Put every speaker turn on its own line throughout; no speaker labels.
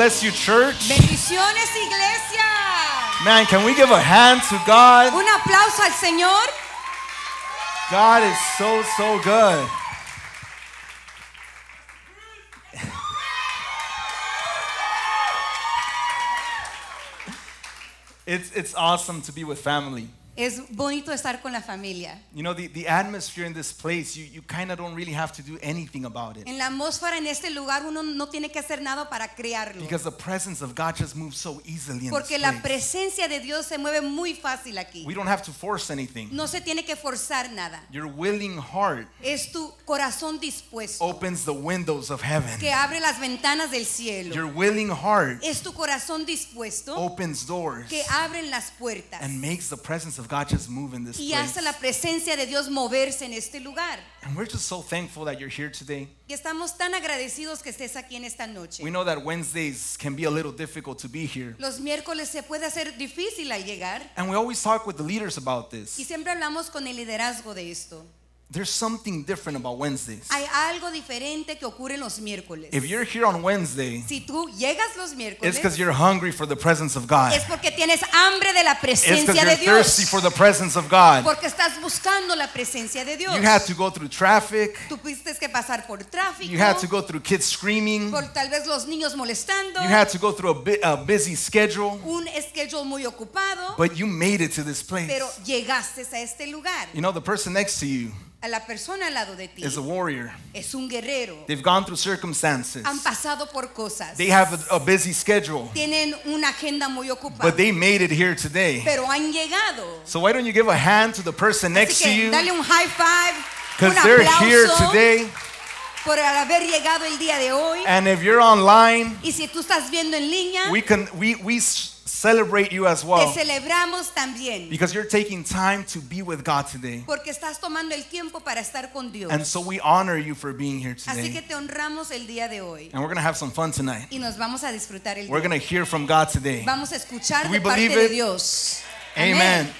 bless you, church.
Bendiciones, iglesia.
Man, can we give a hand to God? Un
aplauso al Señor.
God is so, so good. it's, it's awesome to be with family.
Es bonito estar con la familia.
You know, the, the atmosphere in this place, you, you kind of don't really have to do anything about it. En
la atmósfera en este lugar uno no tiene que hacer nada para crearlo. Because
the presence of God just moves so easily in Porque this la place.
presencia de Dios se mueve muy fácil aquí. We don't have
to force anything.
No se tiene que forzar nada.
Your willing heart
es tu corazón dispuesto.
Opens the windows of heaven.
Que abre las ventanas del cielo. Your
willing heart
es tu corazón dispuesto.
Opens doors.
Que abren las puertas.
And makes the presence of God just move in this y place. hasta
la presencia de Dios moverse en este lugar.
And we're just so thankful that you're here today.
Y estamos tan agradecidos que estés aquí en esta noche. We know
that Wednesdays can be a little difficult to be here.
Los miércoles se puede hacer difícil al llegar.
And we always talk with the leaders about this. Y
siempre hablamos con el liderazgo de esto.
There's something different about Wednesdays.
Hay algo diferente que ocurre los miércoles.
If you're here on Wednesday,
si tú llegas los miércoles, it's because
you're hungry for the presence of God. Es
porque tienes hambre de la presencia it's because you're Dios. thirsty
for the presence of God.
Porque estás buscando la presencia de Dios. You had to
go through traffic.
Tuviste que pasar por tráfico. You had to
go through kids screaming.
Por tal vez los niños molestando. You had to
go through a, bu a busy schedule.
Un schedule muy ocupado.
But you made it to this place. Pero
llegaste a este lugar.
You know the person next to you
a la persona al lado de ti is a warrior. Es un guerrero.
They've gone through circumstances. Han
pasado por cosas. They
have a, a, busy schedule.
Tienen una agenda muy ocupada. But they
made it here today.
Pero han llegado.
So why don't you give a hand to the person next to you? Dale
un high five. Because they're here today. Por haber llegado el día de hoy.
And if you're online,
y si tú estás viendo en línea, we
can we we celebrate you as well. Te
celebramos también. Because
you're taking time to be with God today.
Porque estás tomando el tiempo para estar con Dios. And so
we honor you for being here today. Así que
te honramos el día de hoy.
And we're going to have some fun tonight.
Y nos vamos a disfrutar el We're
going to hear from God today.
Vamos a escuchar Do de parte it? de Dios. Amen. Amen.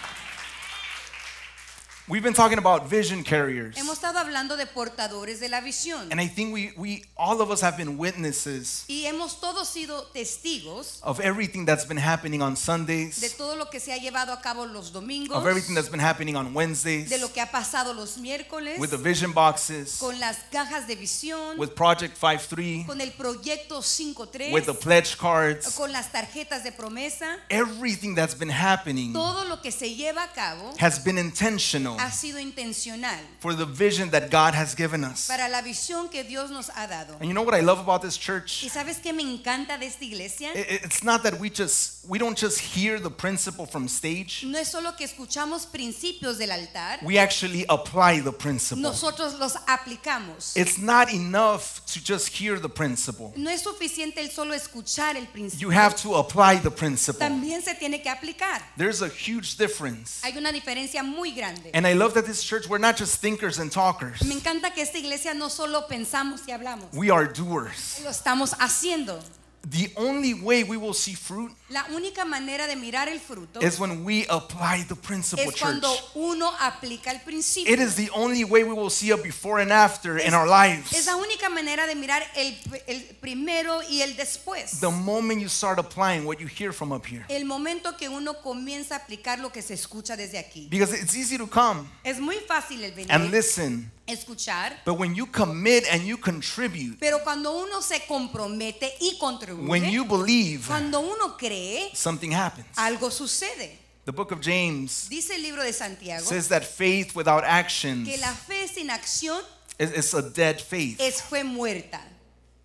We've been talking about vision carriers.
Hemos estado hablando de portadores de la visión. And
I think we, we all of us have been witnesses.
Y hemos todos sido testigos
of everything that's been happening on Sundays. De
todo lo que se ha llevado a cabo los domingos. Of everything
that's been happening on Wednesdays. De
lo que ha pasado los miércoles. With the
vision boxes.
Con las cajas de visión.
With Project 53. Con
el proyecto 53. With the
pledge cards.
Con las tarjetas de promesa.
Everything that's been happening. Todo
lo que se lleva a cabo.
Has been intentional ha
sido intencional
for the vision that God has given us.
Para la visión que Dios nos ha dado.
And you know what I love about this church?
¿Y sabes qué me encanta de esta iglesia? It,
it's not that we just we don't just hear the principle from stage.
No es solo que escuchamos principios del altar.
We actually apply the principle.
Nosotros los aplicamos. It's
not enough to just hear the principle.
No es suficiente el solo escuchar el principio. You have
to apply the principle. También
se tiene que aplicar.
There's a huge difference.
Hay una diferencia muy grande.
And I love that this church, we're not just thinkers and talkers.
Me encanta que esta iglesia no solo pensamos y hablamos.
We are doers.
Lo estamos haciendo.
The only way we will see fruit
la única manera de mirar el fruto is
when we apply the principle, es cuando church.
uno aplica el principio. It is the
only way we will see a before and after es, in our lives. The moment you start applying what you hear from up here.
El momento que uno comienza a aplicar lo que se escucha desde aquí.
Because it's easy to come.
Es muy fácil el venir. And listen escuchar.
But when you commit and you contribute,
pero cuando uno se compromete y contribuye, when you
believe,
cuando uno cree,
something happens.
Algo sucede.
The book of James
Dice el libro de Santiago, says
that faith without actions que la
fe sin acción
is, is a dead faith.
Es fue muerta.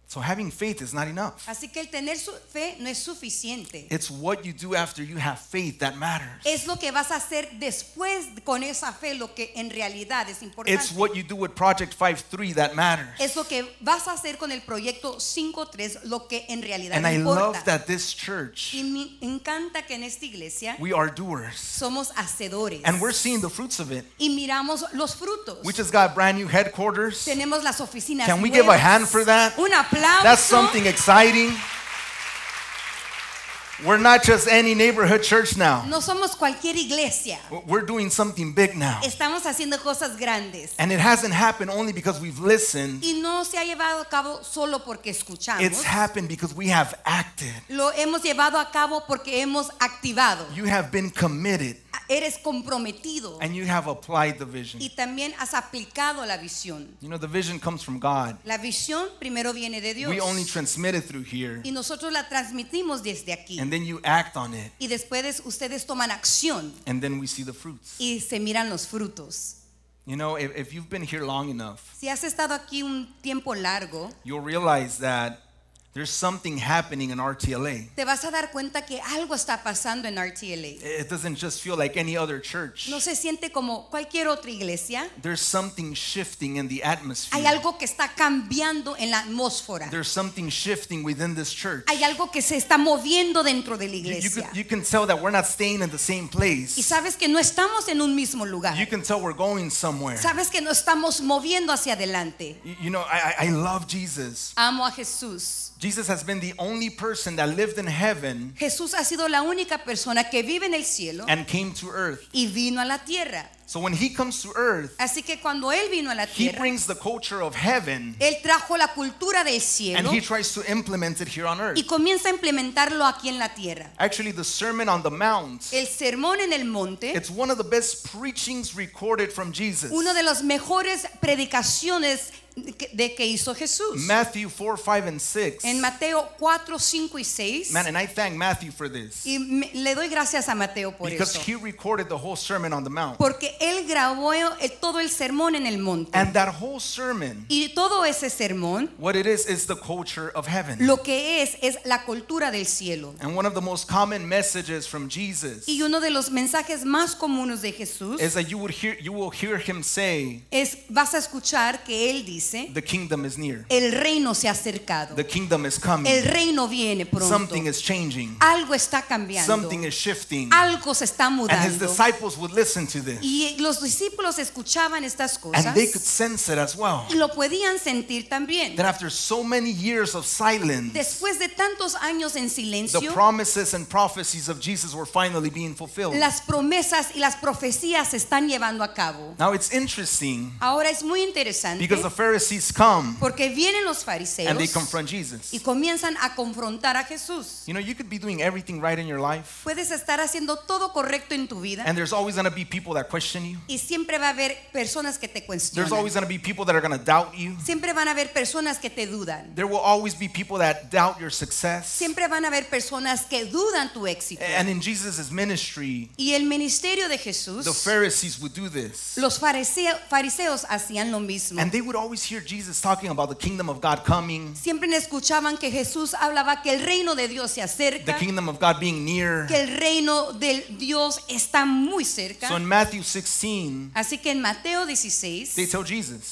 So having faith is not enough.
Así que el tener su fe no es suficiente.
It's what you do after you have faith that matters.
Es lo que vas a hacer después con esa fe lo que en realidad es importante. It's
what you do with Project 53 that matters.
Es lo que vas a hacer con el proyecto 53 lo que en realidad And importa. And I love
that this church.
Y me encanta que en esta iglesia we
are doers.
Somos hacedores. And
we're seeing the fruits of it.
Y miramos los frutos.
We just got brand new headquarters.
Tenemos las oficinas Can we nuevas. give a hand for that? Una aplauso. That's something
exciting. We're not just any neighborhood church now.
No somos cualquier iglesia.
We're doing something big now.
Estamos haciendo cosas grandes.
And it hasn't happened only because we've listened.
Y no se ha llevado a cabo solo porque escuchamos. It's
happened because we have acted.
Lo hemos llevado a cabo porque hemos activado. You have
been committed.
eres comprometido.
And you have applied the vision. Y
también has aplicado la visión.
You know, the vision comes from God.
La visión primero viene de Dios. We only
transmit it through here. Y
nosotros la transmitimos desde aquí. And
then you act on it.
Y después ustedes toman acción.
And then we see the fruits.
Y se miran los frutos.
You know, if, if you've been here long enough,
si has estado aquí un tiempo largo,
you'll realize that There's something happening in RTLA.
Te vas a dar cuenta que algo está pasando en RTLA.
It doesn't just feel like any other church.
No se siente como cualquier otra iglesia.
There's something shifting in the atmosphere. Hay algo
que está cambiando en la atmósfera.
There's something shifting within this church.
Hay algo que se está moviendo dentro de la iglesia. You, you,
can, you can tell that we're not staying in the same place. Y
sabes que no estamos en un mismo lugar.
You can tell we're going somewhere. Sabes
que no estamos moviendo hacia adelante.
You, you know, I, I love Jesus.
Amo a Jesús.
Jesus has been the only person that lived in heaven
Jesús ha sido la única persona que vive en el cielo
and came to earth.
y vino a la tierra.
So when he comes to earth,
así que cuando él vino a la tierra, he
brings the culture of heaven.
Él trajo la cultura del cielo. And he
tries to implement it here on earth. Y
comienza a implementarlo aquí en la tierra.
Actually, the Sermon on the Mount.
El sermón en el monte. It's
one of the best preachings recorded from Jesus. Uno de
los mejores predicaciones de que hizo Jesús.
Matthew 4, 5 and 6. En
Mateo 4, 5 y 6. Man,
and I thank Matthew for this.
Y me, le doy gracias a Mateo por Because eso. he
recorded the whole sermon on the mount.
Porque él grabó el, eh, todo el sermón en el monte. And
that whole sermon.
Y todo ese sermón.
What it is is the culture of heaven. Lo
que es es la cultura del cielo.
And one of the most common messages from Jesus. Y
uno de los mensajes más comunes de Jesús. Es
that you would hear you will hear him say.
Es vas a escuchar que él dice dice,
the kingdom is near.
el reino se ha acercado. The
kingdom is coming. El
reino viene pronto. Something
is changing.
Algo está cambiando. Something
is shifting.
Algo se está mudando. And his disciples
would listen to this.
Y los discípulos escuchaban estas cosas. And they could
sense it as well.
Y lo podían sentir también. That
after so many years of
silence, después de tantos años en silencio, the
promises and prophecies of Jesus were finally being fulfilled. Las
promesas y las profecías se están llevando a cabo.
Now it's interesting.
Ahora es muy interesante. Because
the Pharisees Pharisees come
Porque vienen los fariseos and they
confront Jesus.
y comienzan a confrontar a Jesús.
You know, you could be doing everything right in your life.
Puedes estar haciendo todo correcto en tu vida. And
there's always going to be people that question you.
Y siempre va a haber personas que te cuestionan. There's always going
to be people that are going to doubt you.
Siempre van a haber personas que te dudan.
There will always be people that doubt your success.
Siempre van a haber personas que dudan tu éxito. And
in Jesus's ministry,
y el ministerio de Jesús, the
Pharisees would do this.
Los fariseos hacían lo mismo. And they would always Siempre escuchaban que Jesús hablaba que el reino de Dios se acerca.
Que
el reino de Dios está muy cerca. así que en Mateo 16,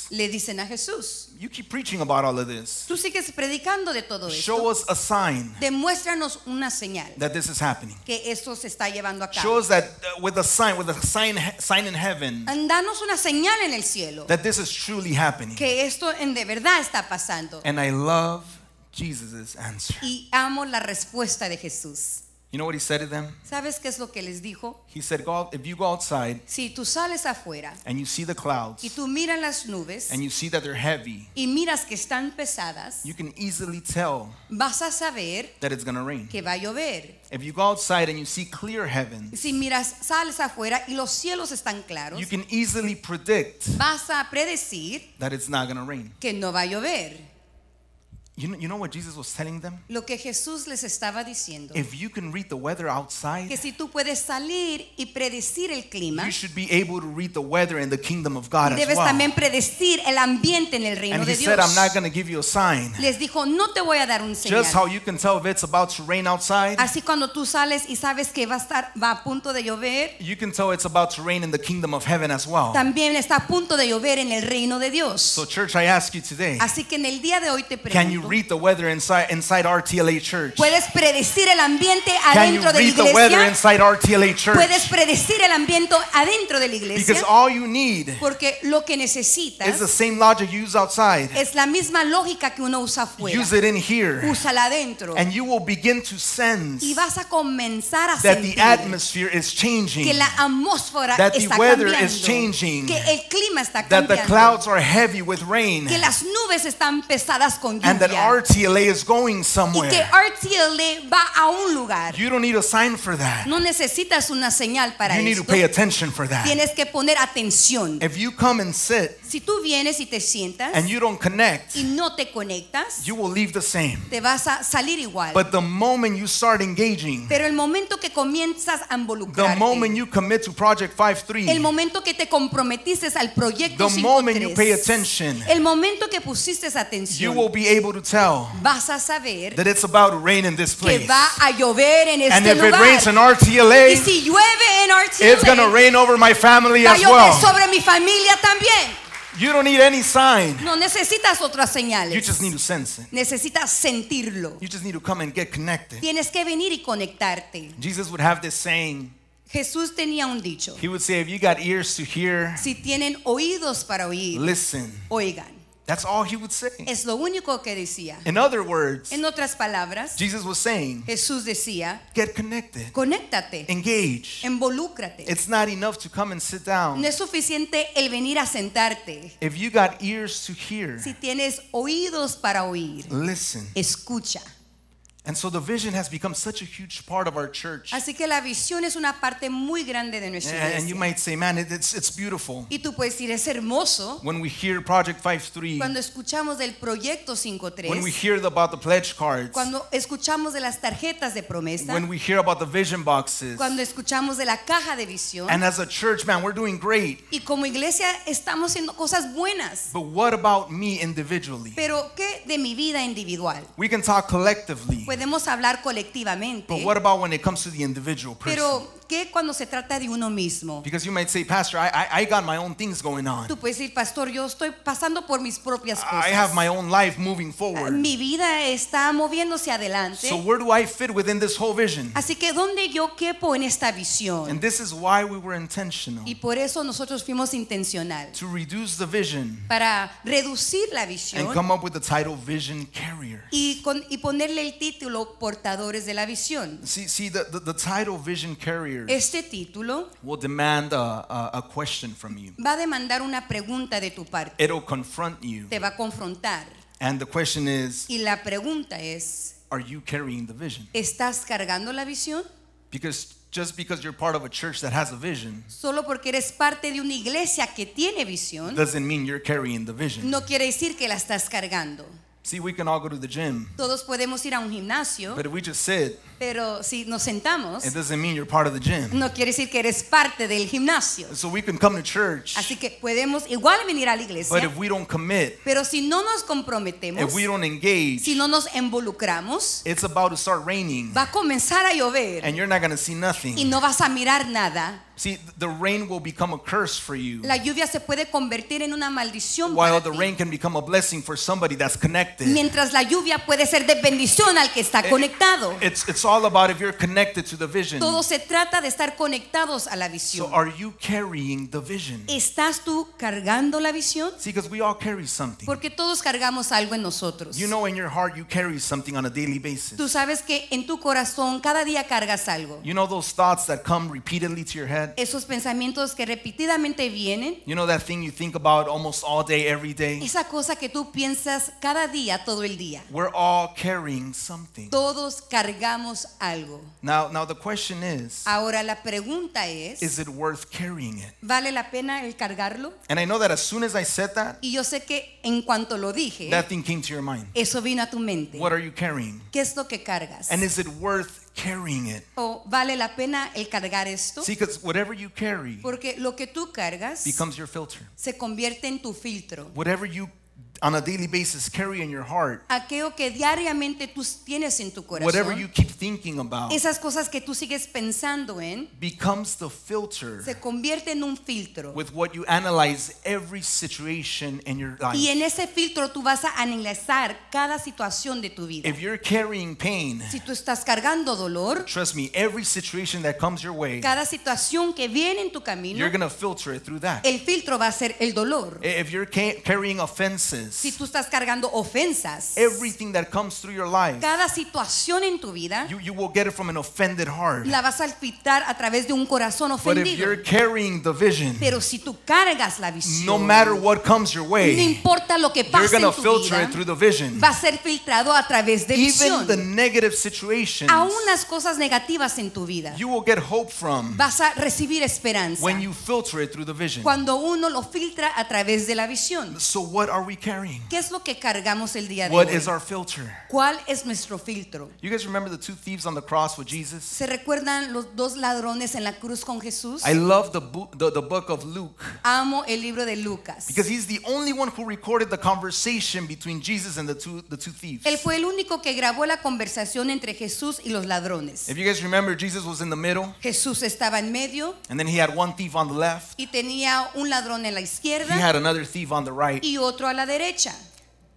le dicen a Jesús,
You keep preaching about all of this.
Tú sigues predicando de todo esto. Show
us a sign.
Demuéstranos una señal. That
this is happening.
Que esto se está llevando a cabo. Show us
that uh, with a sign, with a sign, sign in heaven.
Andános una señal en el cielo.
That this is truly happening. Que
esto en de verdad está pasando.
And I love Jesus's answer.
Y amo la respuesta de Jesús.
You know what he said to them?
¿Sabes qué es lo que les dijo?
He said, go, if you go outside
si tú sales afuera
and you see the clouds
y tú miras las nubes
and you see that they're heavy,
y miras que están pesadas,
you can easily tell
vas a saber
that it's going to rain.
que va a llover.
If you go outside and you see clear heaven,
si miras sales afuera y los cielos están claros, you
can easily predict
vas a predecir
that it's not going to rain.
que no va a llover.
You know, you know what Jesus was telling them?
Lo que Jesús les estaba diciendo. If
you can read the weather outside,
que si tú puedes salir y predecir el clima, you should
be able to read the weather in the kingdom of God debes as well. también
predecir el ambiente en el reino and de he Dios. Said, I'm not
going to give you a sign.
Les dijo, no te voy a dar un señal. Just how
you can tell if it's about to rain outside.
Así cuando tú sales y sabes que va a estar va a punto de llover.
You can tell it's about to rain in the kingdom of heaven as well.
También está a punto de llover en el reino de Dios.
So church, I ask you today. Así
que en el día de hoy te pregunto
can read the weather inside inside RTLA Church.
Puedes predecir el ambiente adentro de la iglesia. Can you read the weather
inside RTLA Church? Puedes
predecir el ambiente adentro de la iglesia. Because all you need porque lo que necesitas is the
same logic you use outside.
Es la misma lógica que uno usa afuera. Use it
in here. Úsala
adentro. And
you will begin to sense y
vas a comenzar a that the atmosphere
is changing. Que la
atmósfera that the weather cambiando. is changing. Que el clima está cambiando. That the clouds
are heavy with rain. Que las
nubes están pesadas con lluvia. And that that
RTLA is going somewhere. Y que
RTLA va a un lugar. You don't need a sign for that. No necesitas una señal para you need esto. to pay attention
for that. Tienes
que poner atención.
If you come and sit,
si tú vienes y te sientas and you
don't connect,
y no te conectas, you will
leave the same.
Te vas a salir igual. But
the moment you start engaging,
pero el momento que comienzas a involucrarte, the moment
you commit to Project 53, el
momento que te comprometiste al proyecto the 53, moment you pay
attention,
el momento que pusiste atención, you will
be able to tell
vas a saber
that it's about rain in this place. Que va
a llover en este and if lugar. it rains in
RTLA, y si
llueve en RTLA, it's going to
rain over my family va as well.
Sobre mi familia también.
You don't need any sign.
No necesitas otras señales. You just need to sense it. Necesitas
sentirlo. You just need to come and get connected.
Tienes que venir y conectarte.
Jesus would have this saying.
Jesús tenía un dicho.
He would say, if you got ears to hear,
si tienen oídos para oír, listen. Oigan.
That's all he would say. Es
lo único que decía.
In other words,
en otras palabras,
Jesus was saying,
Jesús decía,
get connected.
Conéctate.
Engage.
Involúcrate.
It's not enough to come and sit down.
No es suficiente el venir a sentarte.
If you got ears to hear, si
tienes oídos para oír,
listen. Escucha. And so the vision has become such a huge part of our church.
Así que la visión es una parte muy grande de nuestra iglesia. And you
might say, man, it's, it's beautiful.
Y tú puedes decir, es hermoso.
When we hear Project 5.3. Cuando
escuchamos del Proyecto 5.3. When we
hear about the pledge cards. Cuando
escuchamos de las tarjetas de promesa. When
we hear about the vision boxes. Cuando
escuchamos de la caja de visión. And
as a church, man, we're doing great.
Y como iglesia estamos haciendo cosas buenas.
But what about me individually?
Pero ¿qué de mi vida individual?
We can talk collectively.
podemos hablar colectivamente. But what
about when it comes to the individual person? Pero
¿qué cuando se trata de uno mismo?
Because you might say, Pastor, I, I, I got my own things going on.
Tú puedes decir, Pastor, yo estoy pasando por mis propias cosas. I have
my own life moving ah, forward. Mi
vida está moviéndose adelante. So
where do I fit within this whole vision?
Así que dónde yo quepo en esta visión. And this is why we were intentional. Y por eso nosotros fuimos intencional. To reduce
the vision.
Para reducir la visión. And come
up with the title vision carrier.
Y con y ponerle el título portadores de la visión. este título
Va
a demandar una pregunta de tu parte.
Te
va a confrontar. y la pregunta es, ¿Estás cargando la visión? solo porque eres parte de una iglesia que tiene visión
no
quiere decir que la estás cargando
we can all go to the gym.
Todos podemos ir a un gimnasio. pero si nos sentamos, no quiere decir que eres parte del gimnasio. Así que podemos igual venir a la iglesia. pero si no nos comprometemos,
si
no nos involucramos,
Va
a comenzar a llover. Y no vas a mirar nada.
See, the rain will become a curse for you.
La lluvia se puede convertir en una maldición While
para the ti. rain can become a blessing for somebody that's connected.
Mientras la lluvia puede ser de bendición al que está It- eh, conectado.
It's, it's all about if you're connected to the vision. Todo
se trata de estar conectados a la So visión.
are you carrying the vision?
¿Estás tú cargando la visión? See, because we all carry something. Porque todos cargamos algo en nosotros. You know in your heart you carry something
on a daily Tú basis.
sabes que en tu corazón cada día cargas algo.
You know those thoughts that come repeatedly to your head. that?
Esos pensamientos que repetidamente vienen.
You know that thing you think about almost all day, every day?
Esa cosa que tú piensas cada día, todo el día.
We're all carrying something.
Todos cargamos algo.
Now, now the question is.
Ahora la pregunta es.
Is it worth carrying it?
¿Vale la pena el cargarlo?
And I know that as soon as I said that.
Y yo sé que en cuanto lo dije. That
thing came to your mind.
Eso vino a tu mente.
What are you carrying?
¿Qué es lo que cargas? And
is it worth carrying it.
O vale la pena el cargar esto. See, because
whatever you carry,
porque lo que tú cargas, becomes your filter. Se convierte en tu filtro.
Whatever you on a daily basis carry in your heart.
Aquello que diariamente tú tienes en tu corazón. Whatever you
keep thinking about. Esas
cosas que tú sigues pensando en.
Becomes the filter. Se
convierte en un filtro.
With what you analyze every situation in your life. Y en
ese filtro tú vas a analizar cada situación de tu vida. If
you're carrying pain. Si
tú estás cargando dolor.
Trust me, every situation that comes your way.
Cada situación que viene en tu camino. You're
going to filter it through that.
El filtro va a ser el dolor.
If you're carrying offenses offenses. Si
tú estás cargando ofensas.
Everything that comes through your life.
Cada situación en tu vida. You, you
will get it from an offended heart.
La vas a quitar a través de un corazón ofendido. But if you're
carrying the vision,
Pero si tú cargas la visión. No matter what
comes your way. No
importa lo que pase en tu filter vida. It through
the vision. Va a
ser filtrado a través de Even visión. The
negative situations, Aún
las cosas negativas en tu vida. You will get hope
from. Vas
a recibir esperanza. When you
filter it through the vision. Cuando
uno lo filtra a través de la visión. So what are we carrying? carrying? ¿Qué es lo que cargamos el día de What hoy? is our filter? ¿Cuál es
nuestro filtro? You guys remember the two thieves on the cross with Jesus? ¿Se
recuerdan los dos ladrones en la cruz con Jesús? I love
the, the, the book of Luke
Amo el libro de Lucas. because
he's the only one who recorded the conversation between Jesus and the two, the two thieves.
Él fue el único que grabó la conversación entre Jesús y los ladrones.
If you guys remember, Jesus was in the middle,
Jesús estaba en medio
and then he had one thief on the left,
y tenía un ladrón en la izquierda. he
had another thief on the right. y
otro a la derecha. derecha.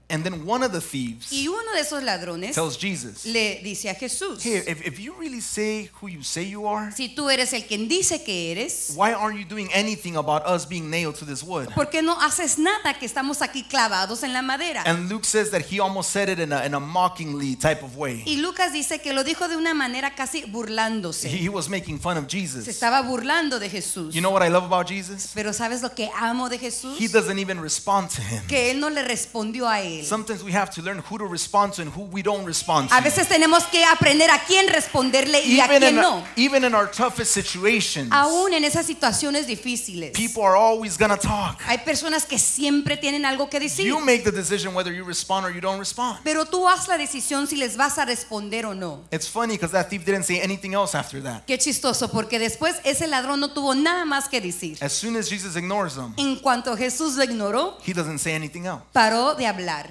And then one of the thieves
y uno de esos ladrones
tells Jesus,
le dice a Jesús, hey,
if, if you really say who you say you are,
si tú eres el
quien dice que eres, why aren't you doing anything about us being nailed to this wood?
¿Por qué no haces nada que estamos aquí clavados en la madera?
And Luke says that he almost said it in a, in a mockingly type of way.
Y Lucas dice que lo dijo de una manera casi burlándose.
He, he was making fun of Jesus. Se
estaba burlando de Jesús. You know
what I love about Jesus?
Pero sabes lo que amo de Jesús? He
doesn't even respond to him.
Que él no le respondió a él. Él.
Sometimes we have to learn who to respond to and who we don't respond to. A veces
tenemos que aprender a quién responderle y a even quién in no.
even in our toughest situations,
Aún en esas situaciones difíciles,
people are always gonna talk.
hay personas que siempre tienen algo que decir. You make the
decision whether you respond or you don't respond.
Pero tú haz la decisión si les vas a responder o no.
It's funny because that thief didn't say anything else after that.
Qué chistoso porque después ese ladrón no tuvo nada más que decir.
As soon as Jesus ignores them,
en cuanto Jesús lo ignoró,
he doesn't say anything else.
Paró de hablar.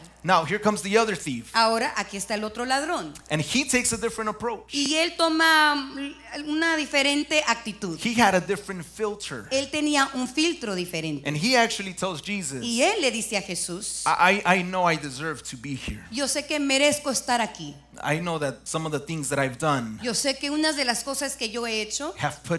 comes Ahora aquí está el otro ladrón. Y él toma mm, una diferente actitud.
Él
tenía un filtro diferente.
Y él
le dice a Jesús. Yo sé que merezco estar aquí. Yo sé que unas de las cosas que yo he hecho.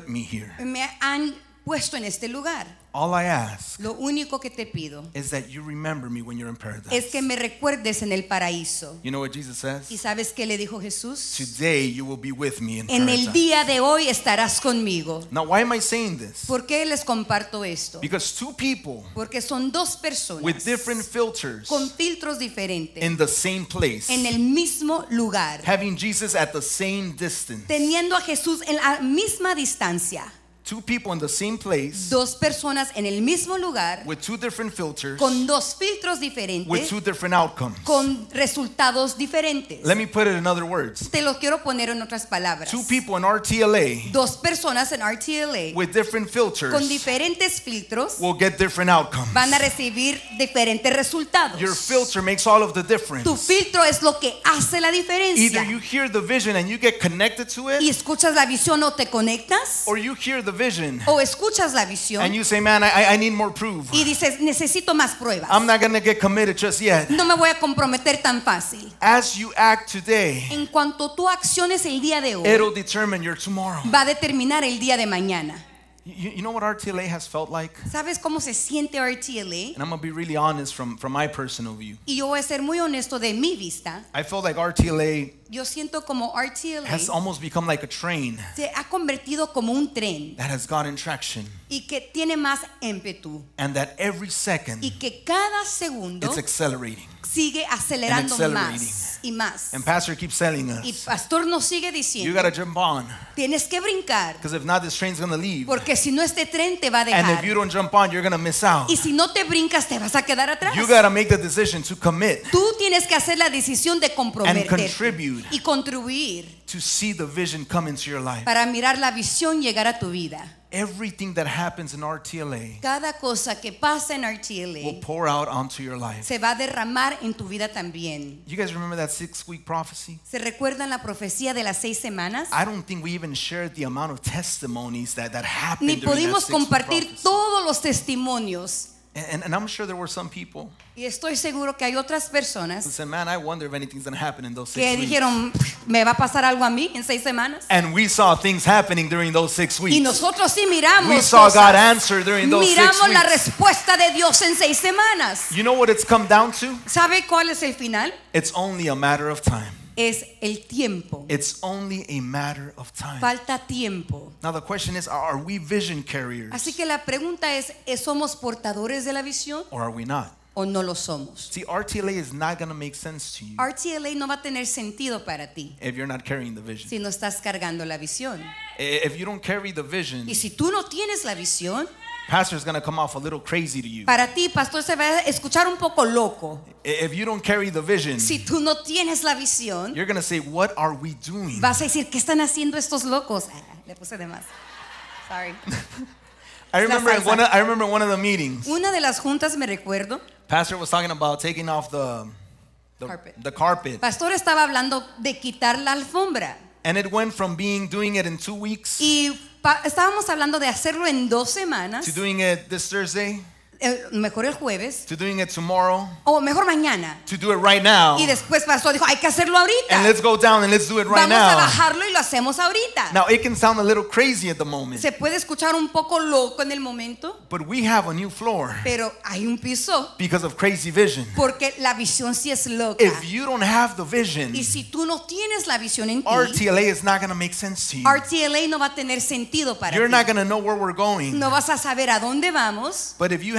me Me han puesto en este lugar.
All I ask
Lo único que te pido
is that you remember me when you're in paradise.
es que me recuerdes en el paraíso.
You know what Jesus says?
¿Y sabes qué le dijo Jesús?
Today you will be with me in En paradise. el día
de hoy estarás conmigo.
Now why am I saying this?
¿Por qué les comparto esto?
Because two people
Porque son dos with
different filters
con filtros diferentes in
the same place, en
el mismo lugar,
having Jesus at the same distance,
teniendo a Jesús en la misma distancia
two people in the same place,
dos personas en el mismo lugar,
with two different filters, con
dos filtros diferentes, with two
different outcomes.
con resultados diferentes.
Let me put it in other words.
Te lo quiero poner en otras palabras.
Two people in RTLA,
dos personas en RTLA,
with different filters, con
diferentes filtros,
will get different outcomes. Van
a recibir diferentes resultados. Your
filter makes all of the difference. Tu
filtro es lo que hace la diferencia. Either you hear the vision and you get connected to it, y escuchas la visión o te conectas, or you hear the O escuchas la visión. Y dices, necesito más pruebas.
No
me voy a comprometer tan fácil. en cuanto tú acciones el día de hoy,
va
a determinar el día de mañana.
You, you know what RTLA has felt like?
¿Sabes cómo se siente RTLA?
And I'm going to be really honest from, from my personal view.
Y yo voy a ser muy honesto de mi vista.
I feel like RTLA
Yo siento como RTLA has
almost become like a train
se ha convertido como un tren
that has gotten traction.
y que tiene más ímpetu.
And that every second y
que cada segundo it's
accelerating.
sigue acelerando más y más.
pastor y
pastor nos sigue diciendo, tienes que brincar, porque si no este tren te va a dejar. Y si no te brincas te vas a quedar atrás.
Tú
tienes que hacer la decisión de comprometerte y contribuir para mirar la visión llegar a tu vida
everything that happens in RTLA
cada cosa que pasa en RTLA will
pour out onto your life.
se va a derramar en tu vida también. You guys remember that six week prophecy? ¿Se recuerdan la profecía de las seis semanas?
I don't think we even shared the amount of testimonies that, that happened Ni pudimos compartir
todos los testimonios
And, and, I'm sure there were some people
y estoy seguro que hay otras personas who
said, "Man, I wonder if anything's gonna happen in those que six dijeron,
weeks." "Me va a pasar algo a mí en seis semanas."
And we saw things happening during those six weeks. Y
nosotros sí miramos We saw God answer
during those six Miramos la
weeks. respuesta de Dios en seis semanas.
You know what it's come down to?
¿Sabe cuál es el final?
It's only a matter of time.
es el tiempo. Falta tiempo. Así que la pregunta es, ¿somos portadores de la visión? o no lo somos. RTLA no va a tener sentido para ti. Si no estás cargando la visión. Y si tú no tienes la visión. Pastor is going to come off a little crazy to you. Para ti, pastor, se va a escuchar un poco loco.
If you don't carry the vision, si
tú no tienes la visión,
you're going to say, "What are we doing?" Vas
a decir, "¿Qué están haciendo estos locos?" Ah, le puse de más. Sorry.
I remember one of, I remember one of the meetings.
Una de las juntas me recuerdo.
Pastor was talking about taking off the the carpet. The carpet. Pastor
estaba hablando de quitar la alfombra.
And it went from being doing it in two weeks.
Y estábamos hablando de hacerlo en dos semanas. To
doing it this Thursday.
mejor el jueves o mejor mañana. Y después pasó, dijo, hay que hacerlo ahorita.
Vamos a bajarlo
y lo hacemos ahorita. Se puede escuchar un poco loco en el momento, pero hay un piso porque la visión sí es loca. Y si tú no tienes la visión en ti, RTLA no va a tener sentido para ti. No vas a saber a dónde vamos,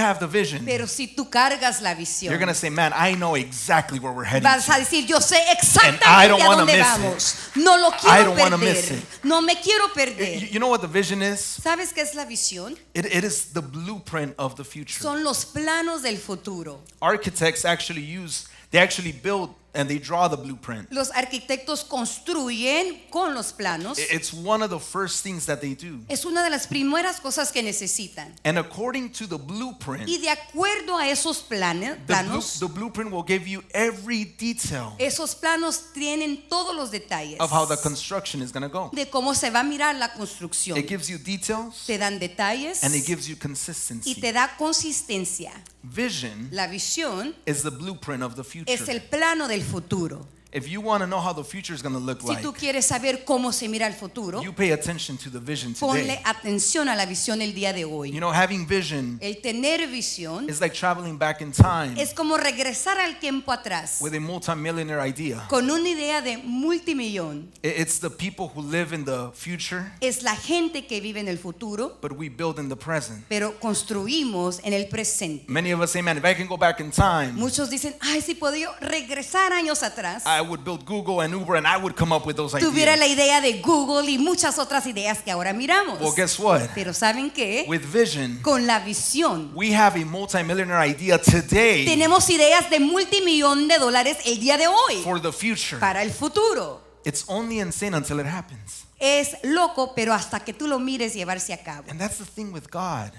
have the vision, pero si tú cargas la visión, you're going to
say, man, I know exactly where we're heading. Vas
a decir, yo sé exactamente a vamos. It. No lo quiero perder. No me quiero perder. You,
you, know what the vision is?
¿Sabes qué es la visión? It, it
is the blueprint of the future. Son
los planos del futuro.
Architects actually use, they actually build And they draw the blueprint.
Los arquitectos construyen con los planos. It's
one of the first things that they do.
Es una de las primeras cosas que necesitan.
And according to the blueprint, y
de acuerdo a esos planes, planos,
the, the, blueprint will give you every detail.
Esos planos tienen todos los detalles. Of how
the construction is going to go.
De cómo se va a mirar la construcción. It gives
you details.
Te dan detalles. And it
gives you consistency. Y te
da consistencia. Vision. La visión.
Is the blueprint of the future. Es el
plano del futuro.
If you want to know how the future is going to look si tú
quieres saber cómo se mira el futuro, you
pay attention to the vision today. ponle
atención a la visión el día de hoy. You know,
having vision
el tener visión
is like traveling back in time
es como regresar al tiempo atrás
with a multimillionaire idea.
con una idea de multimillón.
It's the people who live in the future,
es la gente que vive en el futuro,
but we build in the present.
pero construimos en el presente.
Many of us say, man, if I can go back in time,
Muchos dicen, ay, si puedo regresar años atrás.
I I would build Google and Uber and I would come up with those ideas. Tuviera la
idea de Google y muchas otras ideas que ahora miramos. Well, guess what? Pero ¿saben qué?
With vision,
con la visión,
we have a multimillionaire idea today. Tenemos
ideas de multimillón de dólares el día de hoy. For the future. Para el futuro.
It's only insane until it happens.
es loco, pero hasta que tú lo mires llevarse a cabo.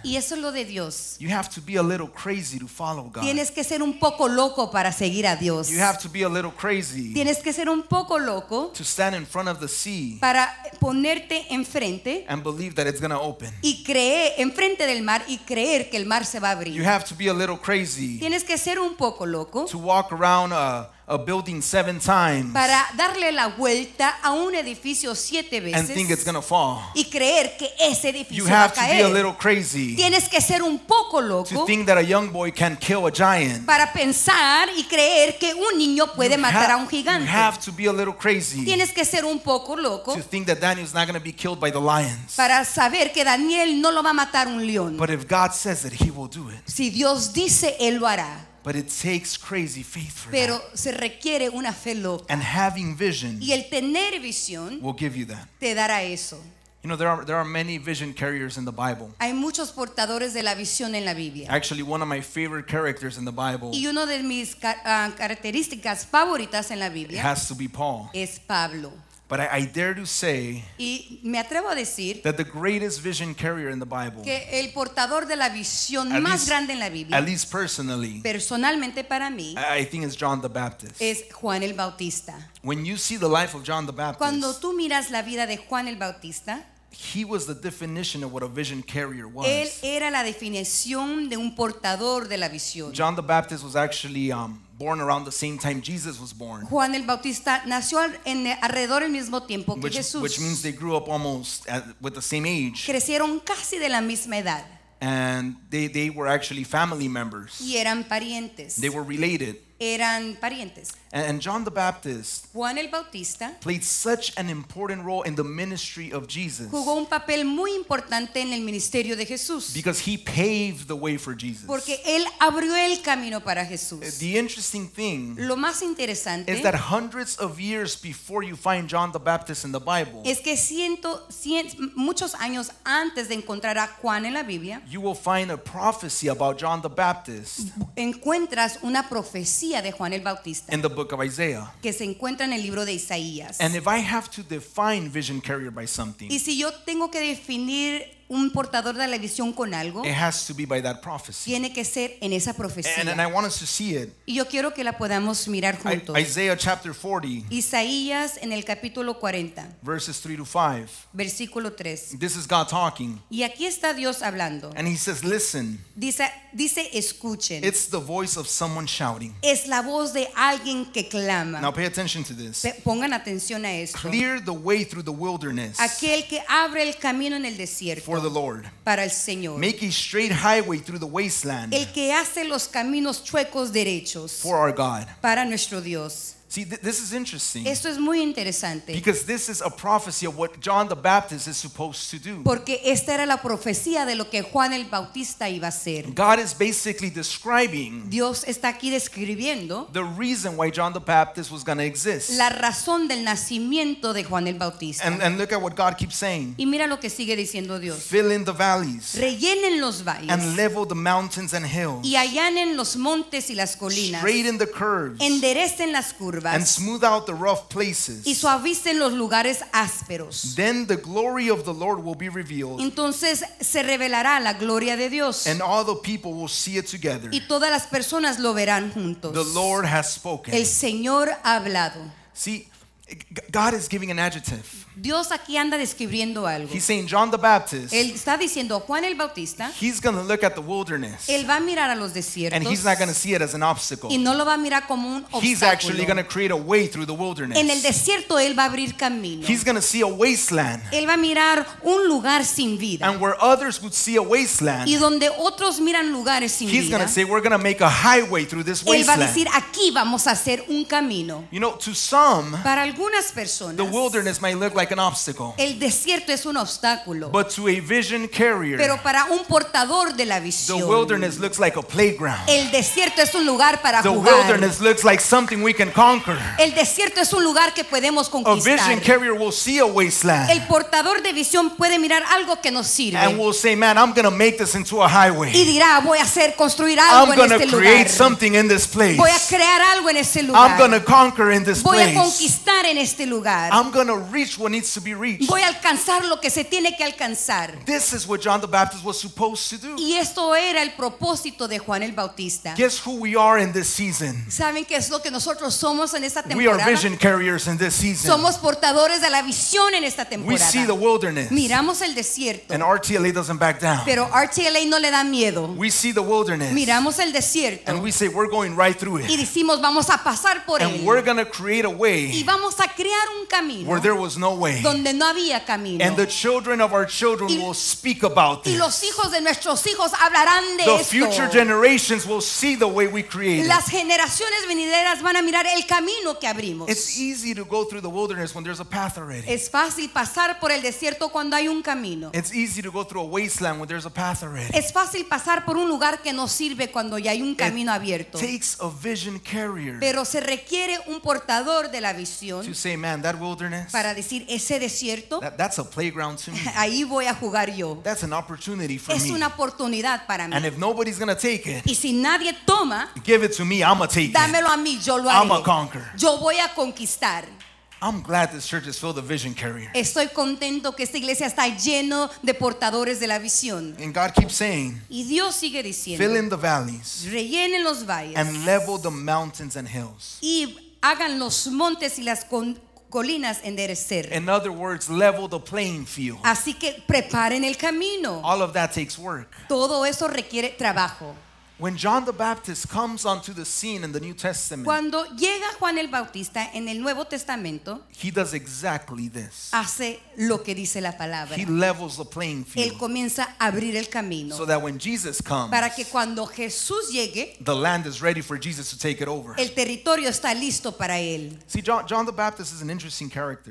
Y eso es lo de Dios. Tienes que ser un poco loco para seguir a Dios. Tienes que ser un poco loco Para ponerte enfrente Y creer enfrente del mar y creer que el mar se va a abrir. Tienes
que ser un poco loco a building seven times
para darle la vuelta a un edificio siete veces and think
it's gonna fall.
y creer que ese edificio you va a caer. To be a little crazy Tienes que ser un poco loco to think
that a young boy can kill a giant.
para pensar y creer que un niño puede you matar a un gigante. You have
to be a little crazy
Tienes que ser un poco loco to
think that Daniel's not gonna be killed by the lions.
para saber que Daniel no lo va a matar un león.
But if God says it, he will do it.
Si Dios dice, Él lo hará.
But it takes crazy faith for Pero
that. se requiere una fe loca.
And having vision y el
tener visión
will give you that.
te dará eso.
You know, there are, there are many vision carriers in the Bible.
Hay muchos portadores de la visión en la Biblia.
Actually, one of my favorite characters in the Bible y uno
de mis ca uh, características favoritas en la Biblia has
to be Paul.
es Pablo.
But I, I, dare to say
y me atrevo a decir
that the greatest vision carrier in the Bible, que
el portador de la visión más least, grande en la Biblia, at
least personally,
personalmente para mí,
I, think it's John the Baptist.
es Juan el Bautista.
When you see the life of John the Baptist, Cuando
tú miras la vida de Juan el Bautista,
he was the definition of what a vision carrier was. Él
era la definición de un portador de la visión.
John the Baptist was actually um, born around the same time Jesus was born.
Juan el Bautista nació en alrededor del mismo tiempo que which, Jesús. Which
means they grew up almost at, with the same age.
Crecieron casi de la misma edad.
And they, they were actually family members.
Y eran parientes.
They were related.
eran parientes.
And John the Baptist
Juan el Bautista
played such an important role in the ministry of Jesus. Jugó
un papel muy importante en el ministerio de Jesús.
Because he paved the way for Jesus.
Porque él abrió el camino para Jesús. Uh, the interesting thing Lo más interesante is that
hundreds of years before you find John the Baptist in the Bible. Es
que ciento, cien, muchos años antes de encontrar a Juan en la Biblia.
You will find a prophecy about John the Baptist.
Encuentras una profecía profecía de Juan el Bautista
in the book of Isaiah.
que se encuentra en el libro de Isaías. And
if I have to define vision carrier by something, y si
yo tengo que definir un portador de la visión con algo, it
has to be by that prophecy.
tiene que ser en esa profecía. And, and I
want us to see it.
Y yo quiero que la podamos mirar juntos. I,
Isaiah chapter 40.
Isaías en el capítulo 40.
Verses 3 to 5.
Versículo 3.
This is God talking.
Y aquí está Dios hablando.
And he says, listen.
Dice, dice escuchen. It's
the voice of someone shouting.
Es la voz de alguien que clama. Now pay
attention to this.
Pongan atención a esto. Clear
the way through the wilderness.
Aquel que abre el camino en el desierto. For for the Lord. Para el Señor. Make
a straight highway through the wasteland. El
que hace los caminos chuecos derechos. For our God. Para nuestro Dios. Esto es muy interesante. Porque esta era la profecía de lo que Juan el Bautista iba a hacer. Dios está aquí describiendo La razón del nacimiento de Juan el Bautista. Y mira lo que sigue diciendo Dios. Fill Rellenen los
valles.
Y allanen los montes y las colinas. Enderecen las curvas. curvas and
smooth out the rough places. y
suavicen los lugares ásperos.
Then the glory of the Lord will be revealed.
Entonces se revelará la gloria de Dios. And
all the people will see it together. Y
todas las personas lo verán juntos. The
Lord has spoken. El
Señor ha hablado. See,
God is giving an adjective.
Dios aquí anda describiendo algo. He's
saying John the Baptist. Él
está diciendo Juan el Bautista.
He's going to look at the wilderness.
Él va a mirar a los desiertos. And he's
not going to see it as an obstacle. Y no
lo va a mirar como un obstáculo. He's actually going
to create a way through the wilderness. En el
desierto él va a abrir camino.
He's going to see a wasteland.
Él va a mirar un lugar sin vida. And where
others would see a wasteland. Y
donde otros miran lugares sin he's vida. He's going to say
we're going to make a highway through this wasteland. Él va a decir
aquí vamos a hacer un camino. You know, to some, para algunas personas,
the wilderness might look like like an obstacle.
El desierto es un obstáculo.
But to a vision carrier, Pero
para un portador de la visión, the wilderness
looks like a playground.
El desierto es un lugar para the jugar. Wilderness
looks like something we can conquer.
El desierto es un lugar que podemos conquistar. A vision carrier
will see a wasteland.
El portador de visión puede mirar algo que nos sirve. And
will say, "Man, I'm going to make this into a highway." Y
dirá, "Voy a hacer construir algo I'm en este lugar." create something
in this place. Voy a
crear algo en este lugar. I'm going to
conquer in this Voy place. Voy a
conquistar en este lugar. I'm going to reach what needs to be reached. Voy a alcanzar lo que se tiene que alcanzar. This is what John the Baptist was supposed to do. Y esto era el propósito de Juan el Bautista. Guess who we
are in this season?
¿Saben qué es lo que nosotros somos en esta temporada? We are vision
carriers in this season. Somos
portadores de la visión en esta temporada. We see
the wilderness.
Miramos el desierto.
And RTLA doesn't back down.
Pero RTLA no le da miedo.
We see the wilderness.
Miramos el desierto.
And we say we're going right through it. Y
decimos vamos a pasar por and él. And
we're going to create a way. Y
vamos a crear un camino. Where there
was no way way. Donde
no había camino. And the
children of our children y, will speak about this. Y los
hijos de nuestros hijos hablarán de the esto. future
generations will see the way we created. Las
generaciones venideras van a mirar el camino que abrimos. It's easy to go through the wilderness
when there's a path already.
Es fácil pasar por el desierto cuando hay un camino.
It's easy to go through a wasteland when there's a path already.
Es fácil pasar por un lugar que no sirve cuando ya hay un camino It abierto.
Takes a vision carrier. Pero
se requiere un portador de la visión. To
say, man, that wilderness.
Para decir ese desierto,
ahí voy a jugar yo. Es una
oportunidad para mí. Y si nadie toma, dámelo a mí, yo lo haré. Yo voy a conquistar. Estoy contento que esta iglesia está lleno de portadores de la visión. Y Dios sigue diciendo, in rellenen los valles y hagan los montes y las con- colinas enderecer.
In other words, level the playing field.
Así que preparen el camino.
All of that takes work.
Todo eso requiere trabajo. Cuando llega Juan el Bautista en el Nuevo Testamento, hace lo que dice la palabra.
Él
comienza a abrir el camino para que cuando Jesús llegue, el territorio está listo para Él.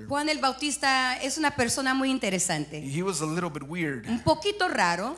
Juan el Bautista es una persona muy interesante.
He was Un
poquito raro.